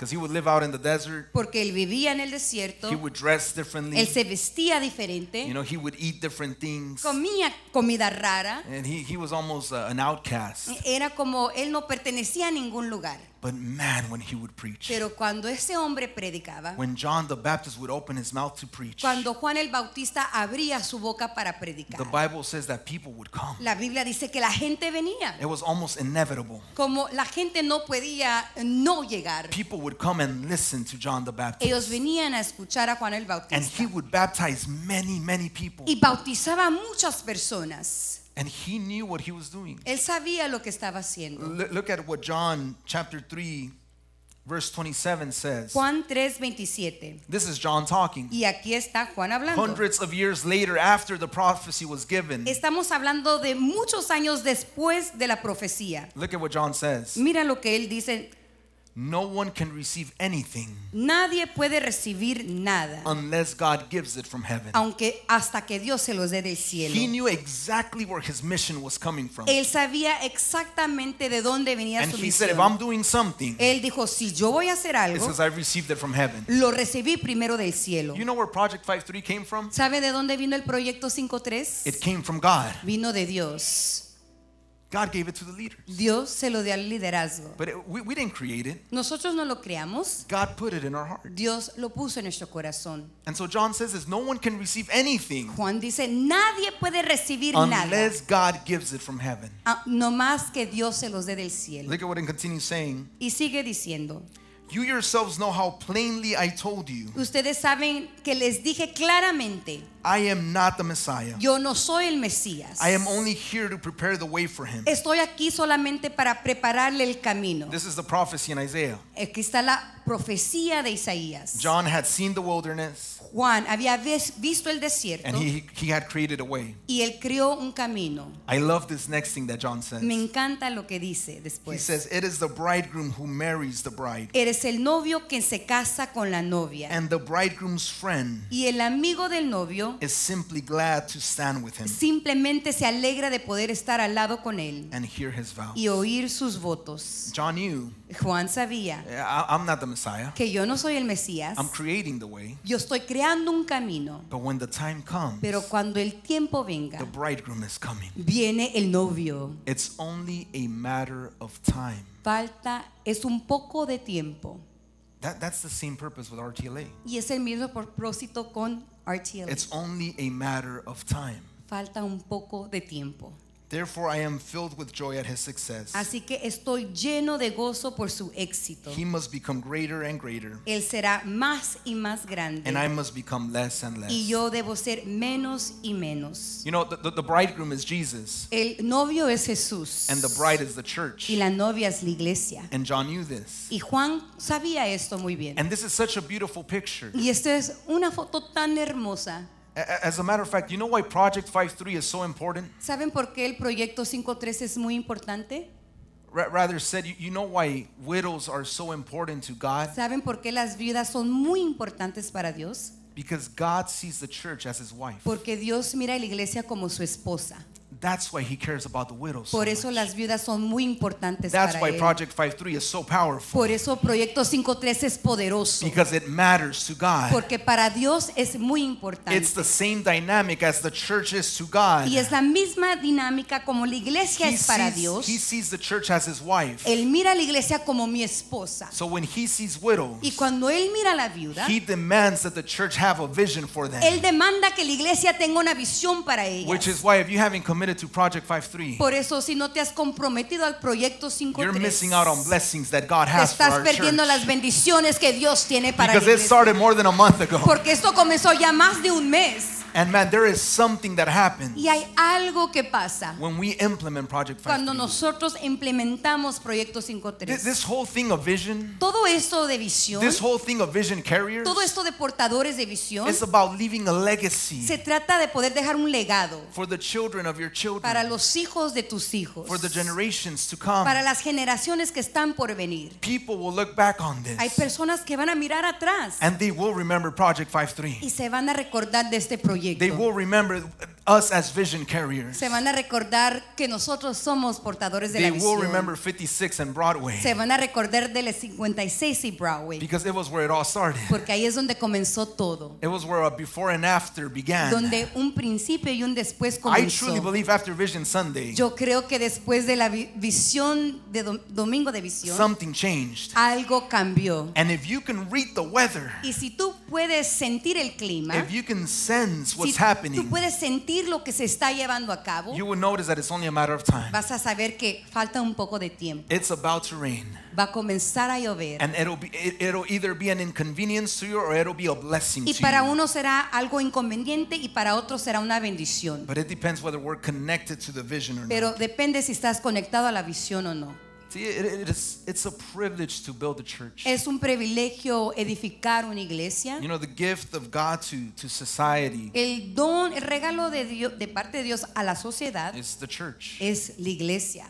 Porque él vivía en el desierto. He
would dress differently. Él se
vestía diferente. You know,
he would eat different things.
Comía comida rara.
And he, he was almost uh, an outcast.
Era como él no pertenecía a ningún lugar.
But man, when he would preach,
Pero cuando ese hombre predicaba, when
John the Baptist would open his mouth to preach,
cuando Juan el Bautista abría su boca para predicar, the
Bible says that people would come.
La Biblia dice que la gente venía. It
was almost inevitable.
Como la gente no podía no llegar.
People would come and listen to John the Baptist.
Ellos venían a escuchar a Juan el Bautista.
And he would baptize many, many people. Y
bautizaba muchas personas.
And he knew what he was
doing. Él sabía lo que estaba haciendo.
Look, look at what John chapter 3 verse 27 says.
Juan 3:27.
This is John talking. Y
aquí está Juan hablando. Hundreds
of years later after the prophecy was given.
Estamos hablando de muchos años después de la profecía.
Look at what John says.
Mira lo que él dice
No one can receive anything
Nadie puede recibir nada
unless God gives it from heaven.
aunque hasta que Dios se los dé del cielo. He
knew exactly where his mission was coming from. Él
sabía exactamente de dónde venía And su he said, if I'm
doing something,
Él dijo, si yo voy a hacer it's because I
received it from heaven. lo
recibí primero del cielo.
You know where Project 53 came
from? ¿Sabe de dónde vino el proyecto 5.3?
It came from God.
Vino de Dios. God gave it to the leaders. Dios se lo dio al liderazgo. But it, we, we didn't create it. Nosotros no lo creamos. God put it in our heart. Dios lo puso en nuestro corazón. And so John says this, no one can receive anything. Juan dice, nadie puede recibir nada. Unless God gives it from heaven. A, ah, no más que Dios se los dé del cielo.
Look at what he continues saying.
Y sigue diciendo.
You yourselves know how plainly I told you.
Ustedes saben que les dije claramente. I am not the Messiah. Yo no soy el Mesías. I am only here to prepare the way for him. Estoy aquí solamente para prepararle el camino. This is the prophecy in Isaiah. Aquí está la profecía de Isaías.
John had seen the wilderness.
Juan había visto el desierto. And he,
he had created a way.
Y él creó un camino.
I love this next thing that John says. Me
encanta lo que dice después. He
says, "It is the bridegroom who marries the bride."
Eres el novio que se casa con la novia. And the bridegroom's friend. Y el amigo del novio simplemente se alegra de poder estar al lado con él y oír sus votos. John Juan sabía
eh,
que yo no soy el Mesías. Yo estoy creando un camino. Pero cuando el tiempo venga, viene el novio. Falta es un poco de tiempo.
That, that's the same purpose with RTLA.
Y es el mismo propósito con RTLA. It's
only a matter of time.
Falta un poco de tiempo.
Therefore I am filled with joy at his success. Así
que estoy lleno de gozo por su éxito. He
must become greater and greater.
Él será más y más grande. And I
must become less and less. Y
yo debo ser menos y menos.
You know the, the, the bridegroom is Jesus.
El novio es Jesús.
And the bride is the church.
Y la novia es la iglesia.
And John knew this.
Y Juan sabía esto muy bien.
And this is such a beautiful picture. Y
esta es una foto tan hermosa.
As a matter of fact, you know why Project 53 is so important?
¿Saben por qué el proyecto 53 es muy importante?
rather said, you, know why widows are so important to
God? ¿Saben por qué las viudas son muy importantes para Dios? Because God sees the church as his wife. Porque Dios mira a la iglesia como su esposa. That's why he cares about the widows. Por eso las viudas son muy importantes That's para why él. Project
53 is so powerful.
Por eso Proyecto 53 es poderoso.
Because it matters to God.
Porque para Dios es muy importante. It's
the same dynamic as the church is to God. Y es
la misma dinámica como la iglesia he es para sees, Dios.
He sees the church as his wife.
Él mira a la iglesia como mi esposa.
So when he sees widows, y
cuando él mira a la viuda, he
demands that the church have a vision for them. Él
demanda que la iglesia tenga una visión para ellas. Which
is why if you haven't committed to Project 53,
Por eso si no te has comprometido al proyecto 53, you're missing
out on blessings that God has for estás our perdiendo las
bendiciones que Dios tiene para Because it
started more than a month ago. Porque
esto comenzó ya más de un mes.
And man, there is something that happens Y
hay algo que pasa
when we implement Project 53.
cuando nosotros implementamos Proyecto This, 5.3. this
whole thing of vision,
Todo esto de visión, this
whole thing of vision carriers, todo
esto de portadores de visión, it's
about leaving a legacy
se trata de poder dejar un legado for the children of your your children, para los hijos de tus hijos, for the generations to come. para las generaciones que están por venir. People will look back on this, Hay personas que van a mirar atrás
and they will remember Project 53.
y se van a recordar de este proyecto. They will
remember us as vision carriers.
Se van a recordar que nosotros somos portadores de la They will remember
56 and Broadway Se
van a recordar de la 56 y Broadway,
because it was where it all started.
porque ahí es donde comenzó todo,
It was where a before and after began. donde
un principio y un después comenzó. I truly
believe after Vision Sunday, Yo
creo que después de la visión de dom- domingo de visión, something changed. algo cambió. And
if you can read the
weather, Y si tú puedes sentir el clima,
si tú puedes
sentir lo que se está llevando a cabo, vas a saber que falta un poco de tiempo.
Va
a comenzar a llover.
Y para uno
será algo inconveniente y para otro será una bendición. Pero depende si estás conectado a la visión o no.
See, it, it is, it's a privilege to build a church.
Es un privilegio edificar una iglesia.
You know, the gift of God to, to society
El don, el regalo de, Dios, de parte de Dios a la sociedad
is the church. es la iglesia.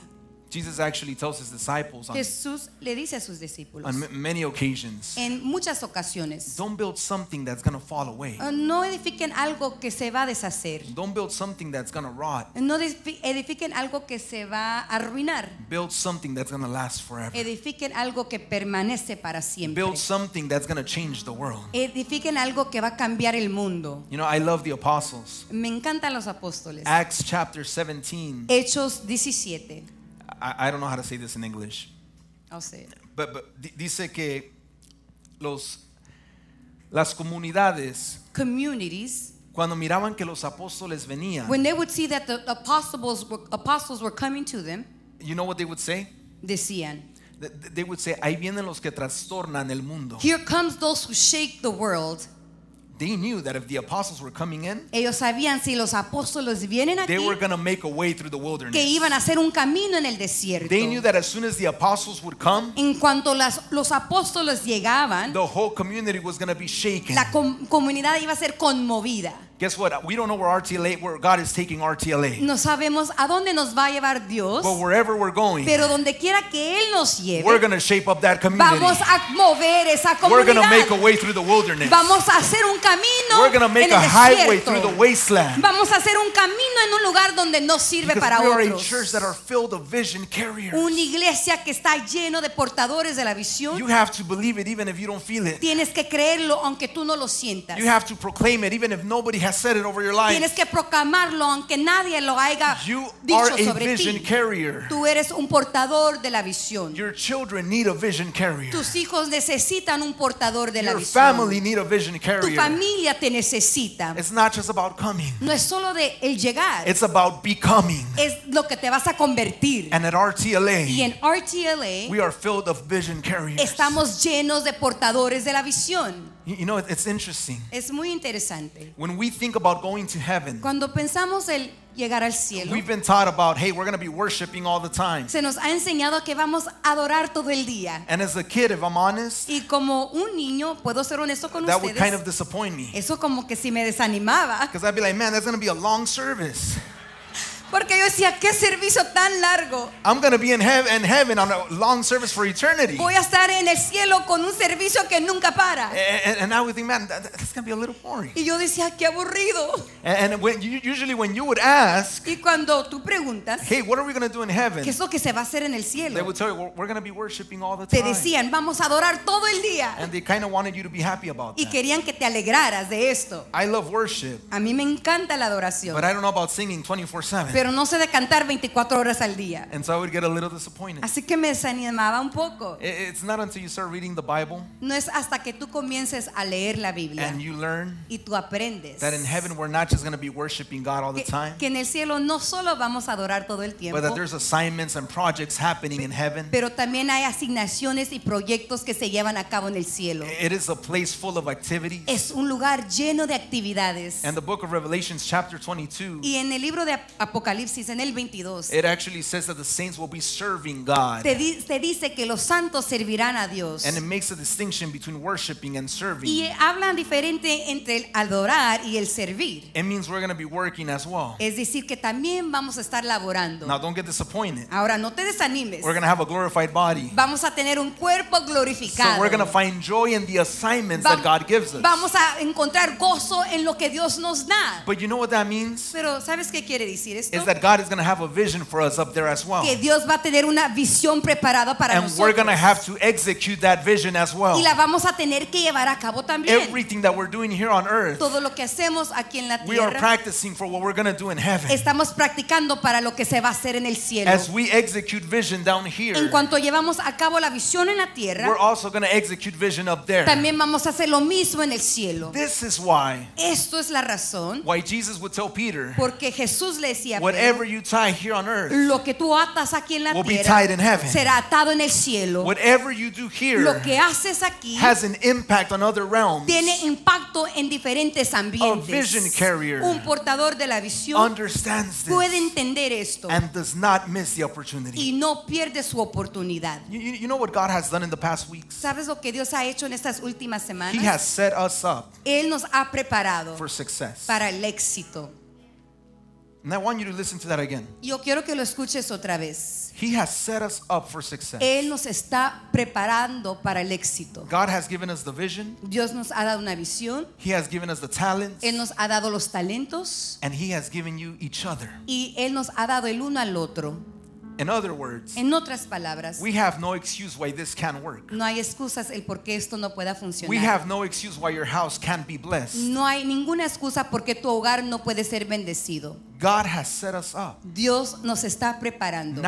Jesus actually tells his disciples on, Jesús
le dice a sus discípulos on
many occasions,
en muchas ocasiones
don't build something that's going to fall away.
Oh, no edifiquen
algo que se va a deshacer. Don't build something that's going to rot.
No edifiquen algo que se va a arruinar.
Build something that's going to last forever.
Edifiquen algo que permanece para siempre.
Build something that's going to change the world.
Edifiquen algo que va a cambiar el mundo.
You know, I love the apostles.
Me encantan los apóstoles. Acts
chapter 17.
Hechos 17.
I, I, don't know how to say this in English. I'll say it. But, but dice que los, las comunidades.
Communities
cuando miraban que los apóstoles venían, when
they would see that the apostles were, apostles were coming to them,
you know what they would say? Decían. They would say, ahí vienen los que trastornan el mundo.
Here comes those who shake the world.
They knew that if the apostles were coming
in, ellos sabían si los apóstoles vienen aquí, they were
going to make a way through the wilderness. que iban a
hacer un camino en el desierto. They knew that as soon as the apostles would come, en cuanto las, los apóstoles llegaban, the whole community was going to be shaken. La comunidad iba a ser conmovida.
Guess what? We don't know where RTLA, where God is taking RTLA.
No sabemos a dónde nos va a llevar Dios. But
wherever we're going, pero
donde quiera que él nos lleve, we're going
to shape up that community. Vamos
a mover esa comunidad. We're going to make
a way through the wilderness. Vamos a hacer
un camino. We're going to make a highway through the
wasteland.
Vamos a hacer un camino en un lugar donde no sirve Because para we are otros. A church that are filled of vision carriers. Una iglesia que está lleno de portadores de la visión. You have to believe it even if you don't feel it. Tienes que creerlo aunque tú no lo sientas. You have to proclaim it even if nobody has has
said it over your life. Tienes
que proclamarlo aunque nadie lo haya you dicho sobre ti.
Carrier.
Tú eres un portador de la visión. Your children need a vision carrier. Tus hijos necesitan un portador de your la visión. Family
need a vision carrier. Tu
familia te necesita. It's not just about coming. No es solo de el llegar.
It's about becoming.
Es lo que te vas a convertir.
And at RTLA, y
en RTLA
we are filled of vision carriers.
Estamos llenos de portadores de la visión.
You know, it's interesting.
Es muy interesante.
When we think about going to heaven,
Cuando pensamos el llegar al cielo, we've
been taught about, hey, we're going to be worshiping all the time. se
nos ha enseñado que vamos a adorar todo el día.
And as a kid, if I'm honest,
Y como un niño, puedo ser honesto con that would kind of disappoint me. eso como que si me desanimaba, Because I'd be like, man, that's going to be a long service. Porque yo decía, qué servicio tan largo.
I'm be in, heaven on a long service for eternity. Voy
a estar en el cielo con un servicio que nunca para. Y yo decía, qué aburrido.
y cuando tú preguntas, hey, ¿Qué es
lo que se va a hacer en el cielo? They would tell we're, be
worshiping all the
time. Te decían, vamos a adorar todo el día. Y querían que te alegraras de esto. love A mí me encanta la adoración. But I
don't know about 24/7
pero no sé de cantar 24 horas al día. Así que me desanimaba un poco. No es hasta que tú comiences a leer la Biblia y tú aprendes que, en el cielo no solo vamos a adorar todo el tiempo, pero también hay asignaciones y proyectos que se llevan a cabo en el cielo. Es un lugar lleno de actividades. Y en el libro de Apocalipsis Apocalipsis en el 22.
It actually says that the saints will be serving God. Te, di
te dice que los santos servirán a Dios. And it
makes a distinction between worshiping and serving. Y
hablan diferente entre el adorar y el servir.
It means we're going to be working as well.
Es decir que también vamos a estar laborando. Now
don't get disappointed.
Ahora no te desanimes. We're going to have
a glorified body.
Vamos a tener un cuerpo glorificado. So we're going
to find joy in the assignments Va that God gives us. Vamos
a encontrar gozo en lo que Dios nos da.
But you know what that means?
Pero ¿sabes qué quiere decir esto? is
that God is going to have a vision for us up there as well. Que
Dios va a tener una visión preparada para and nosotros. we're
going to have to execute that vision as well. Y la
vamos a tener que llevar a cabo también.
Everything that we're doing here on earth.
Todo lo que hacemos aquí en la tierra. We are practicing
for what we're going to do in heaven.
Estamos practicando para lo que se va a hacer en el cielo. As
we execute vision down here. En
cuanto llevamos a cabo la visión en la tierra. We're
also going to execute vision up there. También
vamos a hacer lo mismo en el cielo. This
is why.
Esto es la razón.
Why Jesus would tell Peter.
Porque Jesús le decía a Whatever you
tie here on earth lo
que tú atas aquí en la will be tied in heaven. será atado en el cielo. Whatever you do here lo que haces aquí has an impact on other realms. tiene impacto en diferentes ambientes. A vision carrier Un portador de la visión understands this puede entender esto and
does not miss the opportunity. y
no pierde su oportunidad. You,
you know what God has done in the past weeks?
¿Sabes lo que Dios ha hecho en estas últimas semanas? He has
set us up
Él nos ha preparado for success. para el éxito.
And I want you to listen to that again.
Yo quiero que lo escuches otra vez.
He has set us up for success. Él
nos está preparando para el éxito.
God has given us the vision.
Dios nos ha dado una visión.
He has given us the talents.
Él nos ha dado los talentos.
And he has given you each other.
Y él nos ha dado el uno al otro.
other words,
en otras palabras, no hay excusas el por qué esto no pueda funcionar. no hay ninguna excusa porque tu hogar no puede ser bendecido. Dios nos está preparando.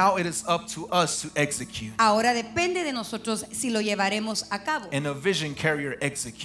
Ahora depende de nosotros si lo llevaremos a cabo.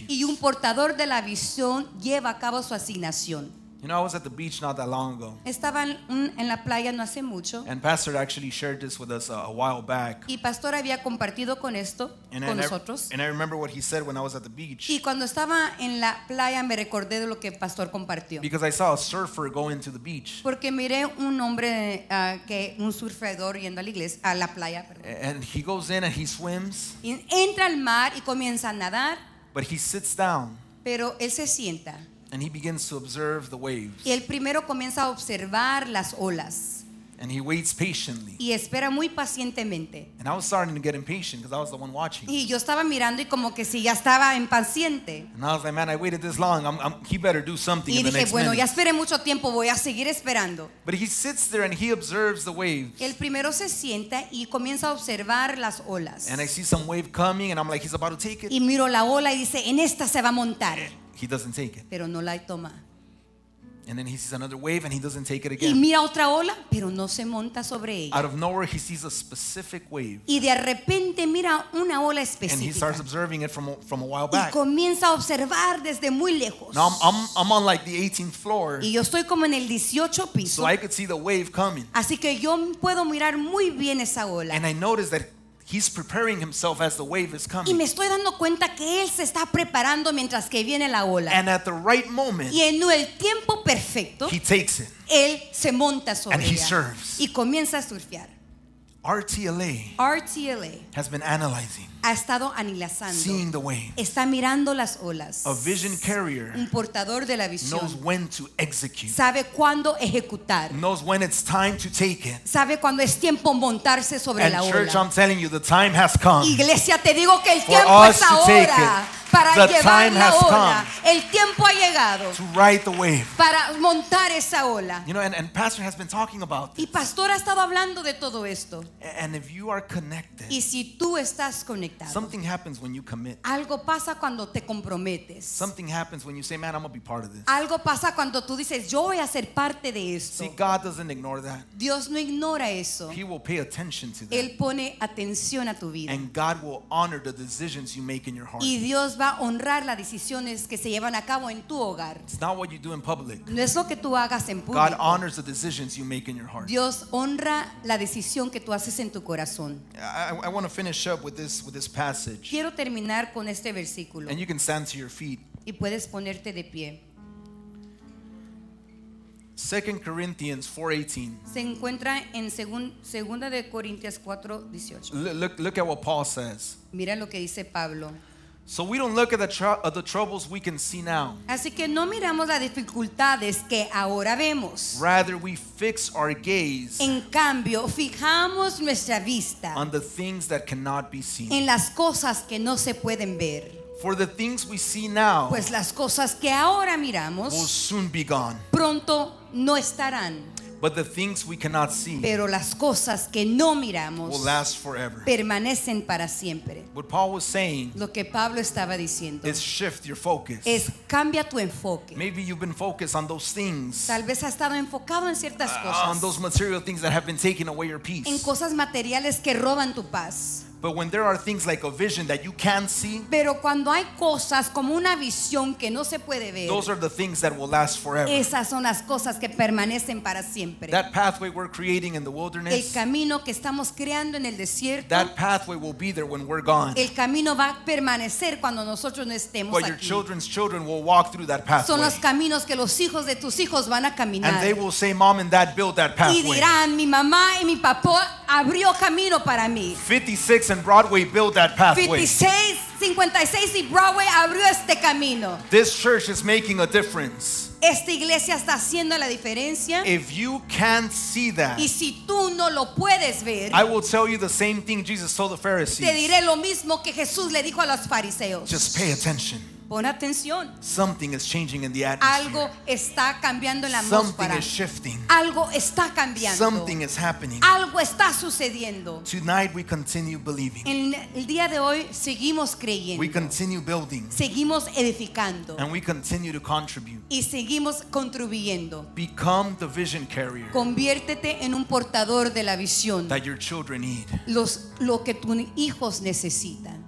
Y un portador de la visión lleva a cabo su asignación.
You know, I was at the beach not that long ago.
Estaba en la playa no hace mucho.
And Pastor actually shared this with us a, a while back.
Y Pastor había compartido con esto and con I,
nosotros. And I remember what he said when I was at the beach.
Y cuando estaba en la playa me recordé de lo que Pastor compartió. Because
I saw a surfer go into the beach.
Porque miré un hombre uh, que un surfeador yendo a la iglesia a la playa. Perdón.
And he goes in and he swims.
Y entra al mar y comienza a nadar.
But he sits down.
Pero él se sienta.
And he begins to observe the waves.
Y él primero comienza a observar las olas.
And he waits patiently.
Y espera muy pacientemente.
And I was starting to get impatient because I was the one watching. Y yo
estaba mirando y como que si ya estaba impaciente.
And I was like, man, I waited this long. I'm, I'm, he better do something y in dije, the next bueno, minute. ya
esperé mucho tiempo, voy a seguir esperando.
But he sits there and he observes the waves.
El primero se sienta y comienza a observar las olas.
And I see some wave coming and I'm like, he's about to take it. Y
miro la ola y dice, en esta se va a montar.
He doesn't take it.
Pero no la toma.
And then he sees another wave and he doesn't take it again. Y mira
otra ola, pero no se monta sobre ella.
Out of nowhere he sees a specific wave.
Y de repente mira una ola específica. And he starts
observing it from a, from a while back. Y
comienza a observar desde muy lejos.
Now I'm, I'm, I'm on like the 18th floor.
Y yo estoy como en el 18 piso. So I could see the wave coming. Así que yo puedo mirar muy bien esa ola. And I
notice that He's preparing himself
as the wave is coming. Y me estoy dando cuenta que él se está preparando mientras que viene la ola. And at the right moment, y en el tiempo perfecto, he takes it. Él se monta sobre and ella he
serves.
y comienza a surfear.
RTLA,
RTLA
has been analyzing
ha estado anilazando. Está mirando las olas.
Un
portador de la visión sabe cuándo ejecutar. Sabe cuándo es tiempo montarse sobre la ola.
telling you, the time has come
Iglesia, te digo que el tiempo es ahora. Para el tiempo ha llegado para montar esa ola.
Y
pastor ha estado hablando de todo esto. Y si tú estás
conectado conectados. Something happens when you commit. Algo
pasa cuando te comprometes. Something happens when you say, "Man, I'm gonna be part of this." Algo pasa cuando tú dices, "Yo voy a ser parte de esto." See, God doesn't ignore that. Dios no ignora eso. He will pay
attention to that. Él
pone atención a tu vida. And God
will honor the decisions you make in your heart. Y
Dios va a honrar las decisiones que se llevan a cabo en tu hogar.
It's not what you do in public. No
es lo que tú hagas en público. God
honors the decisions you make in your heart.
Dios honra la decisión que tú haces en tu corazón.
I, I want to finish up with this with this passage.
Quiero terminar con este versículo. Y puedes ponerte de pie.
2 Corinthians 4:18. Se
encuentra en segun, segunda de Corintios 4:18.
Look, look at what Paul says.
Mira lo que dice Pablo.
So we don't look at the, at the troubles we can see now.
Así que no miramos las dificultades que ahora vemos.
Rather we fix our gaze. En
cambio, fijamos nuestra vista.
On the things that cannot be seen. En
las cosas que no se pueden ver.
For the things we see now. Pues
las cosas que ahora miramos. Will
soon be gone.
Pronto no estarán. Pero las cosas que no miramos permanecen para siempre. Lo que Pablo estaba diciendo
shift your focus. es
cambia tu enfoque.
Tal
vez has estado enfocado en ciertas cosas, en cosas materiales que roban tu paz pero cuando hay cosas como una visión que no se puede ver, Esas son las cosas que permanecen para siempre. el camino que estamos creando en el desierto, El camino va a permanecer cuando nosotros no estemos aquí.
Son los
caminos que los hijos de tus hijos van a caminar.
Y dirán,
mi mamá y mi papá abrió camino para mí.
56 and Broadway built that pathway.
56 y Broadway abrió este camino.
This church is making a difference.
Esta iglesia está haciendo la diferencia. If
you can't see that, y
si tú no lo puedes ver, I
will tell you the same thing Jesus told the Pharisees. Te diré
lo mismo que Jesús le dijo a los fariseos.
Just pay attention.
Pon atención.
Something is changing in the atmosphere.
Algo está cambiando en la atmósfera. Something is shifting. Algo está cambiando. Something is happening. Algo está sucediendo.
Tonight we continue believing.
En el día de hoy seguimos creyendo. We
continue building.
Seguimos edificando. And
we continue to contribute.
Y seguimos contribuyendo.
Become the vision carrier.
Conviértete en un portador de la visión.
That your children need.
Los lo que tus hijos necesitan.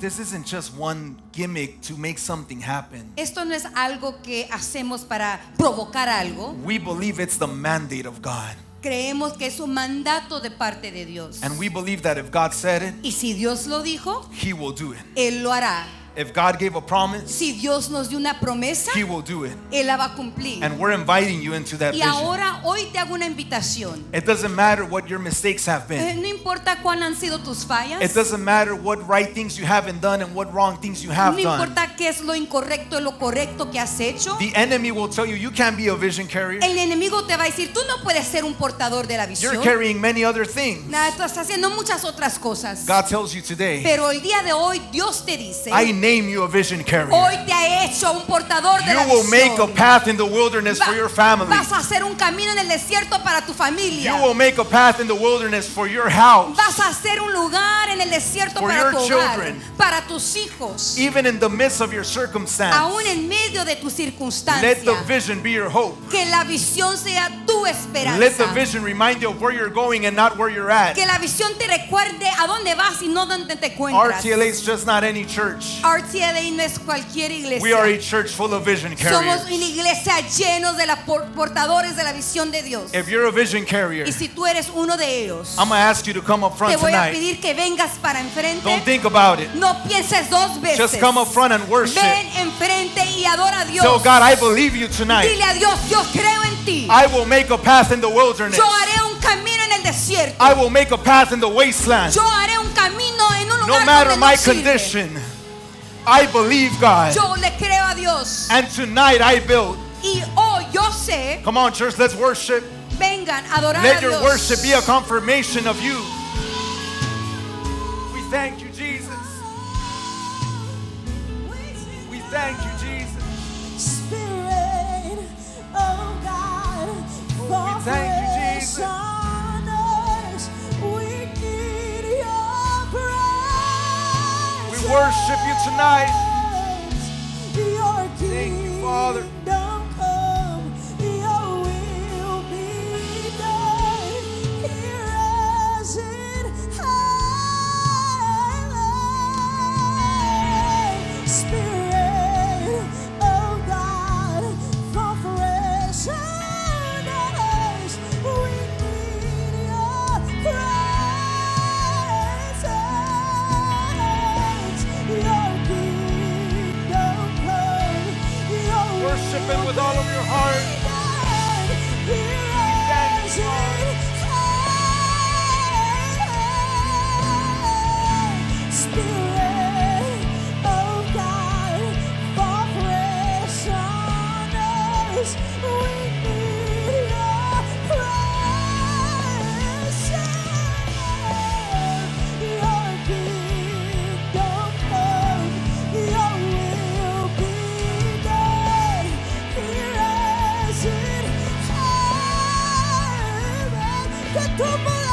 This isn't just one gimmick to make something happen.
Esto no es algo que hacemos para provocar algo.
We believe it's the mandate of God.
Creemos que es un mandato de parte de Dios.
And we believe that if God said it,
y si Dios lo dijo,
he will do it.
Él lo hará.
If God gave a promise, si
Dios nos dio una promesa, He will do it. Él la va a cumplir. And
we're inviting you into that y vision. ahora
hoy te hago una invitación.
It doesn't matter what your mistakes have been. Eh,
no importa cuán han sido tus fallas. It
doesn't matter what right things you haven't done and what wrong things you have no done. No
importa qué es lo incorrecto lo correcto que has hecho. The enemy
will tell you you can't be a vision carrier.
El enemigo te va a decir tú no puedes ser un portador de la visión. You're carrying many other things. Nada, estás haciendo muchas otras cosas.
God tells you today. Pero
el día de hoy Dios te dice. I
name you a vision carrier.
Hoy te ha hecho un portador de you la will make a path
in the wilderness Va, for your family. Vas a
hacer un camino en el desierto para tu familia. You will make a path in
the wilderness for your house.
Vas a hacer un lugar en el desierto for para your tu children. hogar, para tus hijos.
Even in the midst of your circumstance. Aún
en medio de tu circunstancia. Let the
vision be your hope.
Que la visión sea tu esperanza. Let the
vision remind you of where you're going and not where you're at. Que
la visión te recuerde a dónde vas y no dónde te encuentras. RTLA
is just not any church
es cualquier We are a
church full of vision carriers. Somos
una iglesia de portadores de la visión de Dios.
y si
tú eres uno de ellos,
ask you to come up front te voy a pedir
que vengas para enfrente. Don't think about it. No pienses dos veces. come up front
and worship. Ven
enfrente y adora a Dios. God, I believe you tonight. Dios, creo en ti.
I will make a path in the wilderness. Yo haré
un camino en el desierto.
I will make a path in the wasteland. haré
un camino no matter my condition.
I believe God. Yo
le creo a Dios.
And tonight I build.
Y hoy yo sé.
Come on, church, let's worship.
Vengan, adorar Let your worship
be a confirmation of you.
We thank you, Jesus.
We thank you, Jesus. Spirit of God. We thank you, Jesus.
worship you tonight. Thank you, Father.
all of your Double